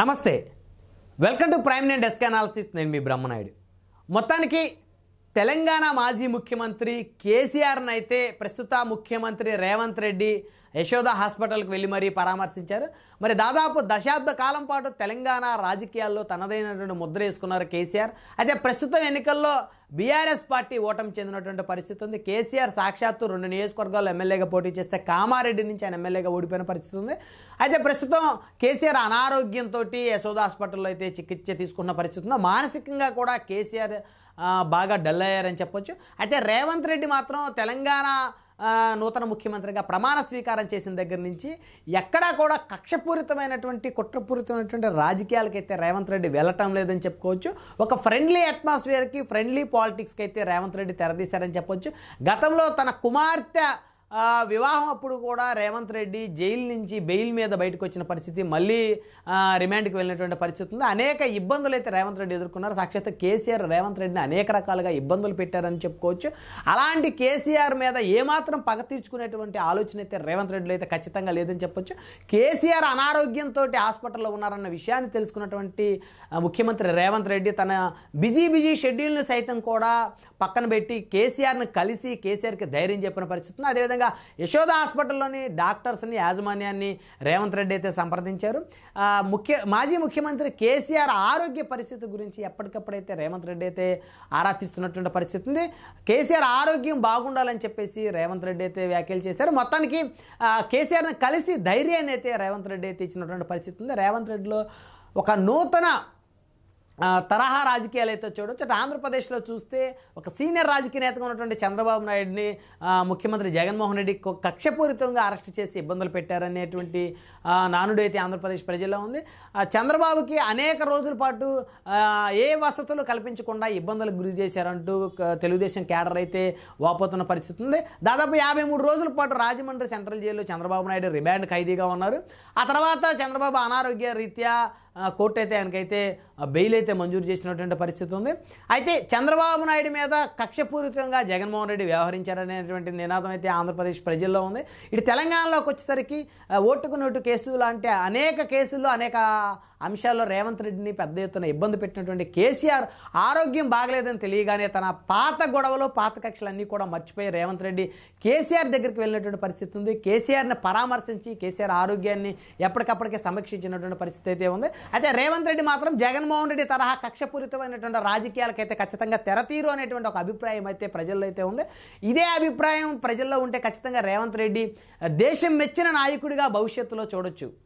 నమస్తే welcome to prime నేను desk analysis నేను మీ బ్రహ్మనాయుడు మొత్తానికి తెలంగాణ మాజీ ముఖ్యమంత్రి కేసీఆర్నైతే ప్రస్తుత ముఖ్యమంత్రి రేవంత్ రెడ్డి యశోద హాస్పిటల్కి వెళ్ళి మరీ పరామర్శించారు మరి దాదాపు దశాబ్ద కాలం పాటు తెలంగాణ రాజకీయాల్లో తనదైనటువంటి ముద్ర వేసుకున్నారు కేసీఆర్ అయితే ప్రస్తుతం ఎన్నికల్లో బీఆర్ఎస్ పార్టీ ఓటమి చెందినటువంటి పరిస్థితి ఉంది కేసీఆర్ సాక్షాత్తు రెండు నియోజకవర్గాల్లో ఎమ్మెల్యేగా పోటీ చేస్తే కామారెడ్డి నుంచి ఆయన ఎమ్మెల్యేగా ఓడిపోయిన పరిస్థితి ఉంది అయితే ప్రస్తుతం కేసీఆర్ అనారోగ్యంతో యశోద హాస్పిటల్లో అయితే చికిత్స తీసుకున్న పరిస్థితి ఉందో మానసికంగా కూడా కేసీఆర్ బాగా డల్ అయ్యారని చెప్పొచ్చు అయితే రేవంత్ రెడ్డి మాత్రం తెలంగాణ నూతన ముఖ్యమంత్రిగా ప్రమాణ స్వీకారం చేసిన దగ్గర నుంచి ఎక్కడా కూడా కక్షపూరితమైనటువంటి కుట్రపూరితమైనటువంటి రాజకీయాలకైతే రేవంత్ రెడ్డి వెళ్ళటం లేదని చెప్పుకోవచ్చు ఒక ఫ్రెండ్లీ అట్మాస్ఫియర్కి ఫ్రెండ్లీ పాలిటిక్స్కి అయితే రేవంత్ రెడ్డి తెరదీశారని చెప్పొచ్చు గతంలో తన కుమార్తె వివాహం అప్పుడు కూడా రేవంత్ రెడ్డి జైలు నుంచి బెయిల్ మీద బయటకు వచ్చిన పరిస్థితి మళ్ళీ రిమాండ్కి వెళ్ళినటువంటి పరిస్థితి ఉంది అనేక ఇబ్బందులు అయితే రేవంత్ రెడ్డి ఎదుర్కొన్నారు సాక్షాత్ కేసీఆర్ రేవంత్ రెడ్డిని అనేక రకాలుగా ఇబ్బందులు పెట్టారని చెప్పుకోవచ్చు అలాంటి కేసీఆర్ మీద ఏమాత్రం పగ తీర్చుకునేటువంటి ఆలోచన అయితే రేవంత్ రెడ్డిలో అయితే ఖచ్చితంగా లేదని చెప్పొచ్చు కేసీఆర్ అనారోగ్యంతో హాస్పిటల్లో ఉన్నారన్న విషయాన్ని తెలుసుకున్నటువంటి ముఖ్యమంత్రి రేవంత్ రెడ్డి తన బిజీ బిజీ షెడ్యూల్ను సైతం కూడా పక్కన పెట్టి కేసీఆర్ను కలిసి కేసీఆర్కి ధైర్యం చెప్పిన పరిస్థితి అదేవిధంగా ఇక యశోద హాస్పిటల్లోని డాక్టర్స్ని యాజమాన్యాన్ని రేవంత్ రెడ్డి అయితే సంప్రదించారు ముఖ్య మాజీ ముఖ్యమంత్రి కేసీఆర్ ఆరోగ్య పరిస్థితి గురించి ఎప్పటికప్పుడైతే రేవంత్ రెడ్డి అయితే ఆరా తీస్తున్నటువంటి పరిస్థితి ఉంది కేసీఆర్ ఆరోగ్యం బాగుండాలని చెప్పేసి రేవంత్ రెడ్డి అయితే వ్యాఖ్యలు చేశారు మొత్తానికి కేసీఆర్ని కలిసి ధైర్యాన్ని అయితే రేవంత్ రెడ్డి అయితే ఇచ్చినటువంటి పరిస్థితి ఉంది రేవంత్ రెడ్డిలో ఒక నూతన తరహా రాజకీయాలు అయితే చూడొచ్చు అంటే ఆంధ్రప్రదేశ్లో చూస్తే ఒక సీనియర్ రాజకీయ నేతగా ఉన్నటువంటి చంద్రబాబు నాయుడిని ముఖ్యమంత్రి జగన్మోహన్ రెడ్డి కక్షపూరితంగా అరెస్ట్ చేసి ఇబ్బందులు పెట్టారనేటువంటి నానుడు అయితే ఆంధ్రప్రదేశ్ ప్రజల్లో ఉంది చంద్రబాబుకి అనేక రోజుల పాటు ఏ వసతులు కల్పించకుండా ఇబ్బందులకు గురి చేశారంటూ తెలుగుదేశం క్యాడర్ అయితే వాపోతున్న పరిస్థితి ఉంది దాదాపు యాభై మూడు రోజుల పాటు రాజమండ్రి సెంట్రల్ జైల్లో చంద్రబాబు నాయుడు రిమాండ్ ఖైదీగా ఉన్నారు ఆ తర్వాత చంద్రబాబు అనారోగ్య రీత్యా కోర్టు అయితే ఆయనకైతే బెయిల్ అయితే మంజూరు చేసినటువంటి పరిస్థితి ఉంది అయితే చంద్రబాబు నాయుడు మీద కక్షపూరితంగా జగన్మోహన్ రెడ్డి వ్యవహరించారనేటువంటి నినాదం అయితే ఆంధ్రప్రదేశ్ ప్రజల్లో ఉంది ఇటు తెలంగాణలోకి వచ్చేసరికి ఓటుకు నోటు కేసు లాంటి అనేక కేసుల్లో అనేక అంశాల్లో రేవంత్ రెడ్డిని పెద్ద ఎత్తున ఇబ్బంది పెట్టినటువంటి కేసీఆర్ ఆరోగ్యం బాగలేదని తెలియగానే తన పాత గొడవలో పాత కక్షలన్నీ కూడా మర్చిపోయి రేవంత్ రెడ్డి కేసీఆర్ దగ్గరికి వెళ్ళినటువంటి పరిస్థితి ఉంది కేసీఆర్ని పరామర్శించి కేసీఆర్ ఆరోగ్యాన్ని ఎప్పటికప్పటికే సమీక్షించినటువంటి పరిస్థితి అయితే ఉంది అయితే రేవంత్ రెడ్డి మాత్రం జగన్మోహన్ రెడ్డి తరహా కక్షపూరితమైనటువంటి రాజకీయాలకైతే ఖచ్చితంగా తెరతీరు అనేటువంటి ఒక అభిప్రాయం అయితే ప్రజల్లో అయితే ఉంది ఇదే అభిప్రాయం ప్రజల్లో ఉంటే ఖచ్చితంగా రేవంత్ రెడ్డి దేశం మెచ్చిన నాయకుడిగా భవిష్యత్తులో చూడొచ్చు